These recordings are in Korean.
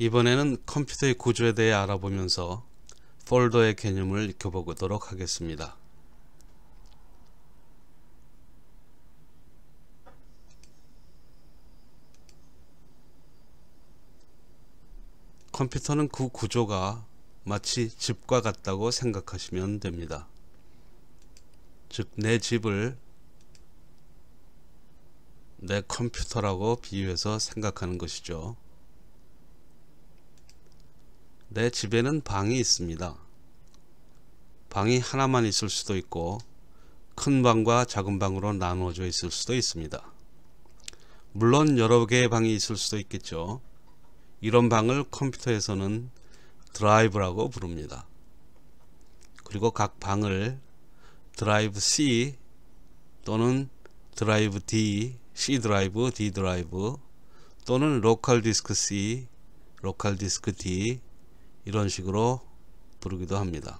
이번에는 컴퓨터의 구조에 대해 알아보면서 폴더의 개념을 익혀보도록 하겠습니다. 컴퓨터는 그 구조가 마치 집과 같다고 생각하시면 됩니다. 즉 내 집을 내 컴퓨터라고 비유해서 생각하는 것이죠. 내 집에는 방이 있습니다. 방이 하나만 있을 수도 있고 큰 방과 작은 방으로 나누어져 있을 수도 있습니다. 물론 여러 개의 방이 있을 수도 있겠죠. 이런 방을 컴퓨터에서는 드라이브라고 부릅니다. 그리고 각 방을 드라이브 C 또는 드라이브 D, C 드라이브, D 드라이브 또는 로컬 디스크 C, 로컬 디스크 D 이런 식으로 부르기도 합니다.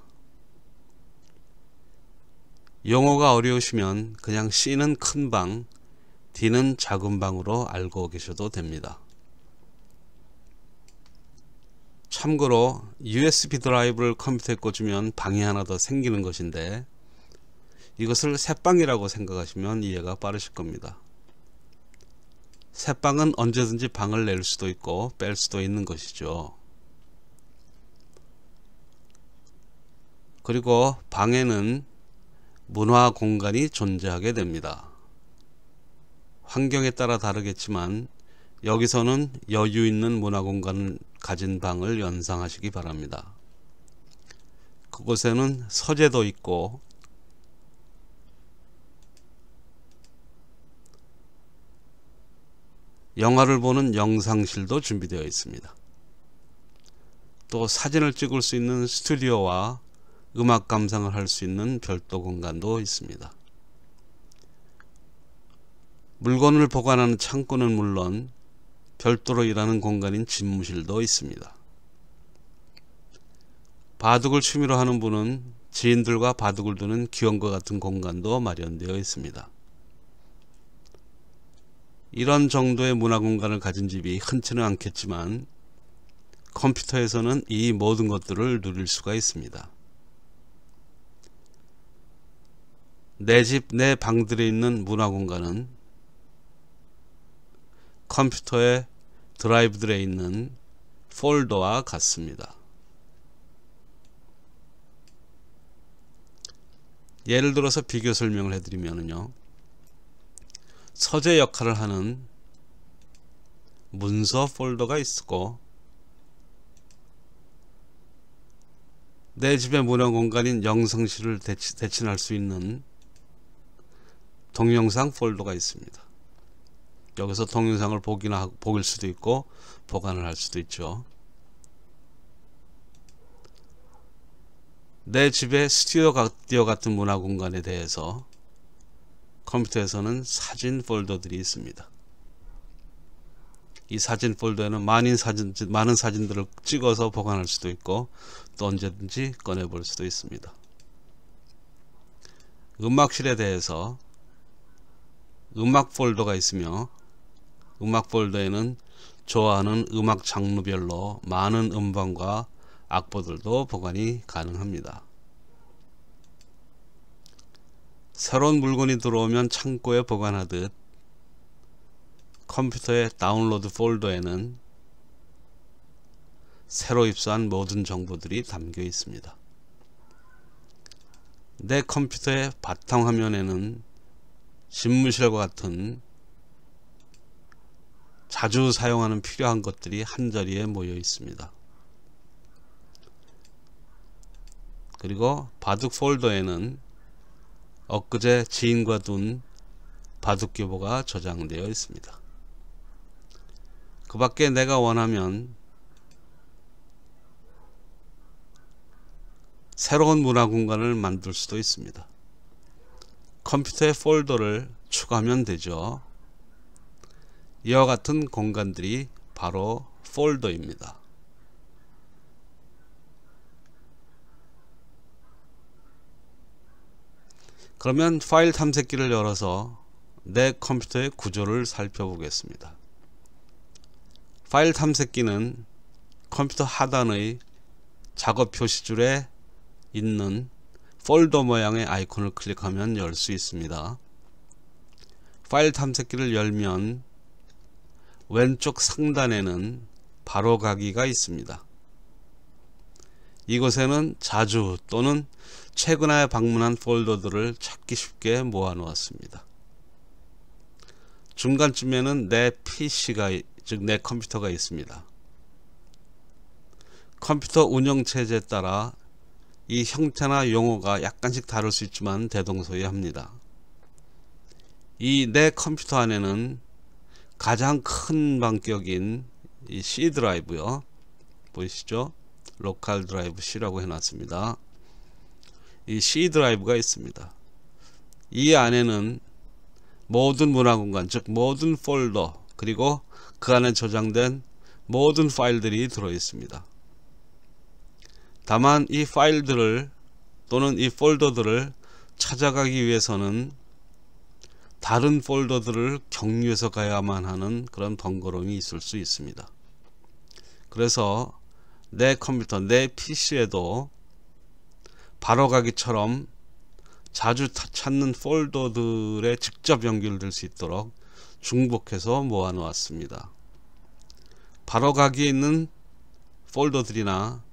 영어가 어려우시면 그냥 C는 큰 방, D는 작은 방으로 알고 계셔도 됩니다. 참고로 USB 드라이브를 컴퓨터에 꽂으면 방이 하나 더 생기는 것인데 이것을 새방이라고 생각하시면 이해가 빠르실 겁니다. 새방은 언제든지 방을 낼 수도 있고 뺄 수도 있는 것이죠. 그리고 방에는 문화 공간이 존재하게 됩니다. 환경에 따라 다르겠지만 여기서는 여유 있는 문화 공간을 가진 방을 연상하시기 바랍니다. 그곳에는 서재도 있고 영화를 보는 영상실도 준비되어 있습니다. 또 사진을 찍을 수 있는 스튜디오와 음악 감상을 할 수 있는 별도 공간도 있습니다. 물건을 보관하는 창고는 물론 별도로 일하는 공간인 집무실도 있습니다. 바둑을 취미로 하는 분은 지인들과 바둑을 두는 기원과 같은 공간도 마련되어 있습니다. 이런 정도의 문화 공간을 가진 집이 흔치는 않겠지만 컴퓨터에서는 이 모든 것들을 누릴 수가 있습니다. 내집내 방들에 있는 문화공간은 컴퓨터의 드라이브들에 있는 폴더와 같습니다. 예를 들어서 비교 설명을 해드리면요. 서재 역할을 하는 문서 폴더가 있고 내 집의 문화 공간인 영성실을 대치, 대신할 수 있는 동영상 폴더가 있습니다. 여기서 동영상을 보기나 보길 수도 있고 보관을 할 수도 있죠. 내 집의 스튜디오 같은 문화 공간에 대해서 컴퓨터에서는 사진 폴더들이 있습니다. 이 사진 폴더에는 많은 사진 많은 사진들을 찍어서 보관할 수도 있고 또 언제든지 꺼내 볼 수도 있습니다. 음악실에 대해서 음악 폴더가 있으며 음악 폴더에는 좋아하는 음악 장르별로 많은 음반과 악보들도 보관이 가능합니다. 새로운 물건이 들어오면 창고에 보관하듯 컴퓨터의 다운로드 폴더에는 새로 입수한 모든 정보들이 담겨 있습니다. 내 컴퓨터의 바탕화면에는 신문실과 같은 자주 사용하는 필요한 것들이 한자리에 모여 있습니다. 그리고 바둑 폴더에는 엊그제 지인과 둔 바둑 교보가 저장되어 있습니다. 그 밖에 내가 원하면 새로운 문화 공간을 만들 수도 있습니다. 컴퓨터의 폴더를 추가하면 되죠. 이와 같은 공간들이 바로 폴더입니다. 그러면 파일 탐색기를 열어서 내 컴퓨터의 구조를 살펴보겠습니다. 파일 탐색기는 컴퓨터 하단의 작업 표시줄에 있는 폴더 모양의 아이콘을 클릭하면 열 수 있습니다. 파일 탐색기를 열면 왼쪽 상단에는 바로가기가 있습니다. 이곳에는 자주 또는 최근에 방문한 폴더들을 찾기 쉽게 모아 놓았습니다. 중간쯤에는 내 PC가 즉 내 컴퓨터가 있습니다. 컴퓨터 운영체제에 따라 이 형태나 용어가 약간씩 다를 수 있지만 대동소이합니다. 이 내 컴퓨터 안에는 가장 큰 반격인 이 C 드라이브요. 보이시죠? 로컬 드라이브 C라고 해놨습니다. 이 C 드라이브가 있습니다. 이 안에는 모든 문화공간 즉 모든 폴더 그리고 그 안에 저장된 모든 파일들이 들어 있습니다. 다만 이 파일들을 또는 이 폴더들을 찾아가기 위해서는 다른 폴더들을 경유해서 가야만 하는 그런 번거로움이 있을 수 있습니다. 그래서 내 컴퓨터, 내 PC에도 바로 가기처럼 자주 찾는 폴더들에 직접 연결될 수 있도록 중복해서 모아놓았습니다. 바로 가기에 있는 폴더들이나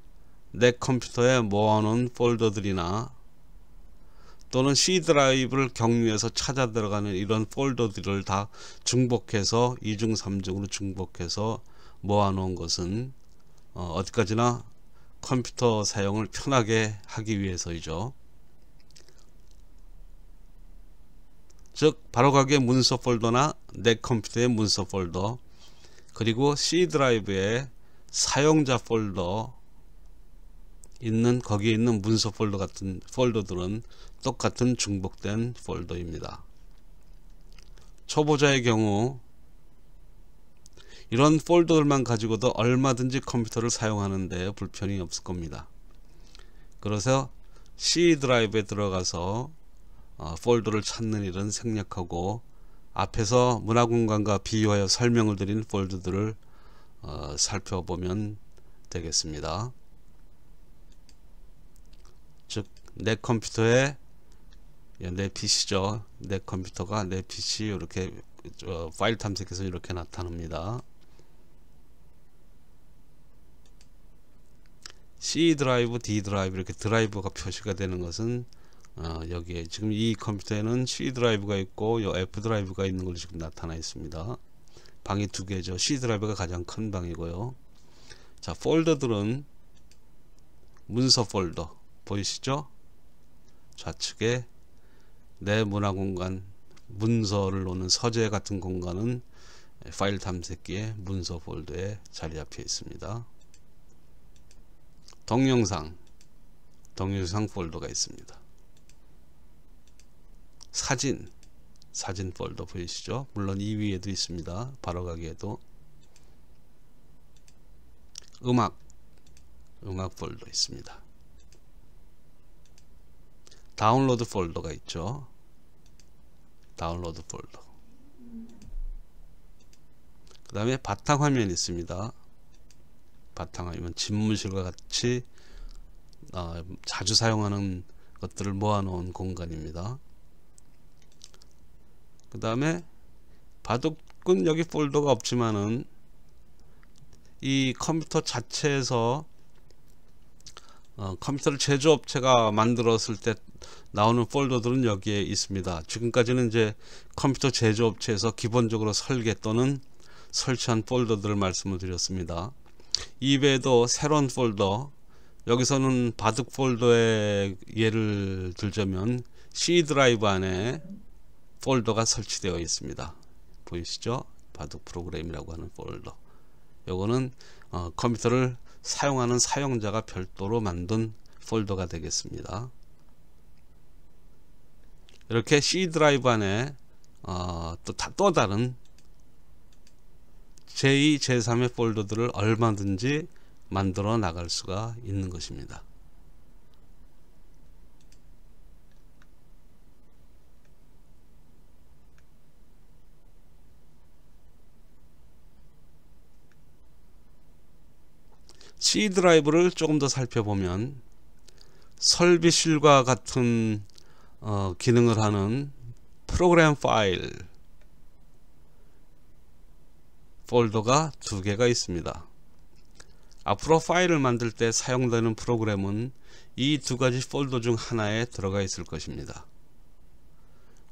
내 컴퓨터에 모아놓은 폴더들이나 또는 C 드라이브를 경유해서 찾아 들어가는 이런 폴더들을 다 중복해서 2중3중으로 중복해서 모아놓은 것은 어, 어디까지나 컴퓨터 사용을 편하게 하기 위해서이죠. 즉 바로가게 문서 폴더나 내 컴퓨터의 문서 폴더 그리고 C 드라이브의 사용자 폴더 있는 거기에 있는 문서 폴더 같은 폴더들은 똑같은 중복된 폴더입니다. 초보자의 경우 이런 폴더들만 가지고도 얼마든지 컴퓨터를 사용하는데 불편이 없을 겁니다. 그래서 C 드라이브에 들어가서 어, 폴더를 찾는 일은 생략하고 앞에서 문화공간과 비유하여 설명을 드린 폴더들을 어, 살펴보면 되겠습니다. 내 컴퓨터에 내 PC죠. 내 컴퓨터가 내 PC 이렇게 파일 탐색해서 이렇게 나타납니다. C 드라이브, D 드라이브 이렇게 드라이브가 표시가 되는 것은 어, 여기에 지금 이 컴퓨터에는 C 드라이브가 있고 요 F 드라이브가 있는 걸로 지금 나타나 있습니다. 방이 두 개죠. C 드라이브가 가장 큰 방이고요. 자, 폴더들은 문서 폴더 보이시죠? 좌측에 내 문화 공간 문서를 놓는 서재 같은 공간은 파일 탐색기의 문서 폴더에 자리 잡혀 있습니다. 동영상 동영상 폴더가 있습니다. 사진 사진 폴더 보이시죠? 물론 이 위에도 있습니다. 바로 가기에도 음악 음악 폴더 있습니다. 다운로드 폴더가 있죠 다운로드 폴더 그 다음에 바탕화면이 있습니다 바탕화면 집무실과 같이 어, 자주 사용하는 것들을 모아놓은 공간입니다 그 다음에 바둑은 여기 폴더가 없지만은 이 컴퓨터 자체에서 어, 컴퓨터를 제조업체가 만들었을 때 나오는 폴더들은 여기에 있습니다. 지금까지는 이제 컴퓨터 제조업체에서 기본적으로 설계 또는 설치한 폴더들을 말씀을 드렸습니다. 이외에도 새로운 폴더 여기서는 바둑 폴더의 예를 들자면 C 드라이브 안에 폴더가 설치되어 있습니다. 보이시죠? 바둑 프로그램이라고 하는 폴더. 요거는 어, 컴퓨터를 사용하는 사용자가 별도로 만든 폴더가 되겠습니다. 이렇게 C 드라이브 안에 어, 또, 다, 또 다른 제2, 제3의 폴더들을 얼마든지 만들어 나갈 수가 있는 것입니다. C 드라이브를 조금 더 살펴보면 설비실과 같은 어, 기능을 하는 프로그램 파일 폴더가 두 개가 있습니다. 앞으로 파일을 만들 때 사용되는 프로그램은 이 두 가지 폴더 중 하나에 들어가 있을 것입니다.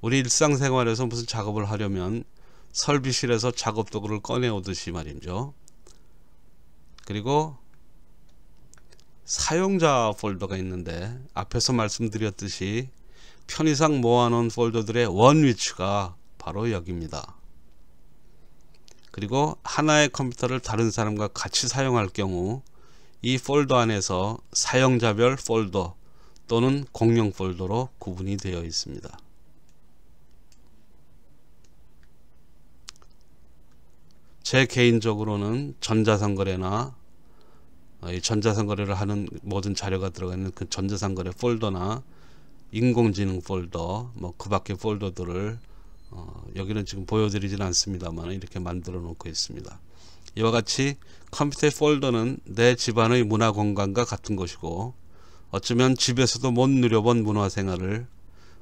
우리 일상생활에서 무슨 작업을 하려면 설비실에서 작업 도구를 꺼내오듯이 말이죠. 그리고 사용자 폴더가 있는데 앞에서 말씀드렸듯이 편의상 모아놓은 폴더들의 원 위치가 바로 여기입니다. 그리고 하나의 컴퓨터를 다른 사람과 같이 사용할 경우 이 폴더 안에서 사용자별 폴더 또는 공용 폴더로 구분이 되어 있습니다. 제 개인적으로는 전자상거래나 전자상거래를 하는 모든 자료가 들어가 있는 그 전자상거래 폴더나 인공지능 폴더 뭐 그 밖의 폴더들을 어, 여기는 지금 보여드리진 않습니다만 이렇게 만들어 놓고 있습니다. 이와 같이 컴퓨터의 폴더는 내 집안의 문화 공간과 같은 것이고 어쩌면 집에서도 못 누려본 문화 생활을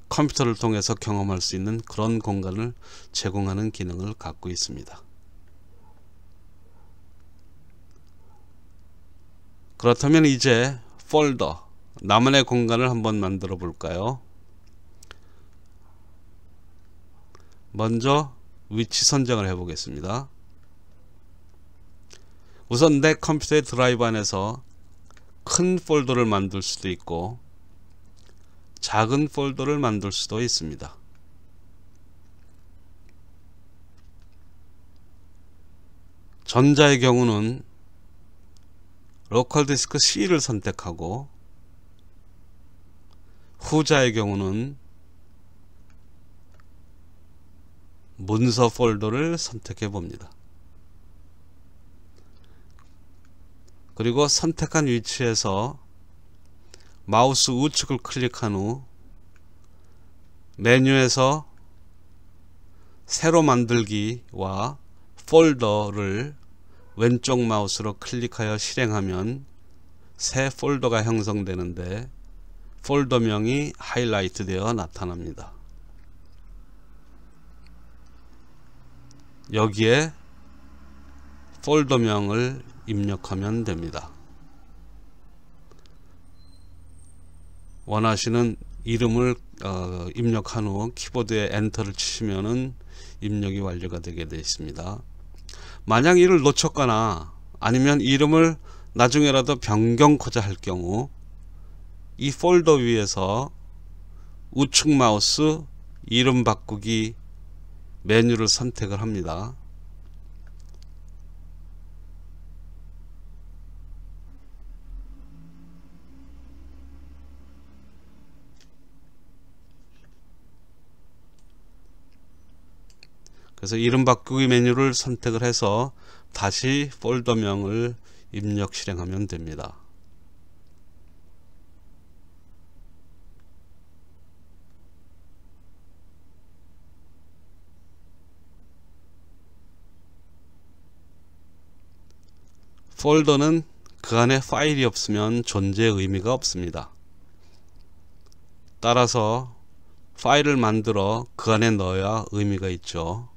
컴퓨터를 통해서 경험할 수 있는 그런 공간을 제공하는 기능을 갖고 있습니다. 그렇다면 이제 폴더 나만의 공간을 한번 만들어 볼까요? 먼저 위치 선정을 해 보겠습니다. 우선 내 컴퓨터의 드라이브 안에서 큰 폴더를 만들 수도 있고 작은 폴더를 만들 수도 있습니다. 전자의 경우는 로컬 디스크 C를 선택하고 후자의 경우는 문서 폴더를 선택해 봅니다. 그리고 선택한 위치에서 마우스 우측을 클릭한 후 메뉴에서 새로 만들기와 폴더를 왼쪽 마우스로 클릭하여 실행하면 새 폴더가 형성되는데 폴더명이 하이라이트 되어 나타납니다. 여기에 폴더명을 입력하면 됩니다. 원하시는 이름을 어, 입력한 후 키보드에 엔터를 치시면 입력이 완료가 되게 되어 있습니다. 만약 이를 놓쳤거나 아니면 이름을 나중에라도 변경코자 할 경우 이 폴더 위에서 우측 마우스 이름 바꾸기 메뉴를 선택을 합니다. 그래서 이름 바꾸기 메뉴를 선택을 해서 다시 폴더명을 입력 실행하면 됩니다. 폴더는 그 안에 파일이 없으면 존재 의미가 없습니다. 따라서 파일을 만들어 그 안에 넣어야 의미가 있죠.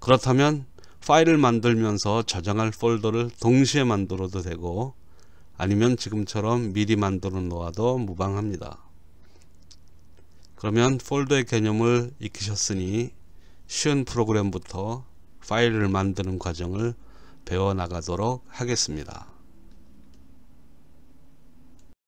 그렇다면 파일을 만들면서 저장할 폴더를 동시에 만들어도 되고 아니면 지금처럼 미리 만들어 놓아도 무방합니다. 그러면 폴더의 개념을 익히셨으니 쉬운 프로그램부터 파일을 만드는 과정을 배워나가도록 하겠습니다.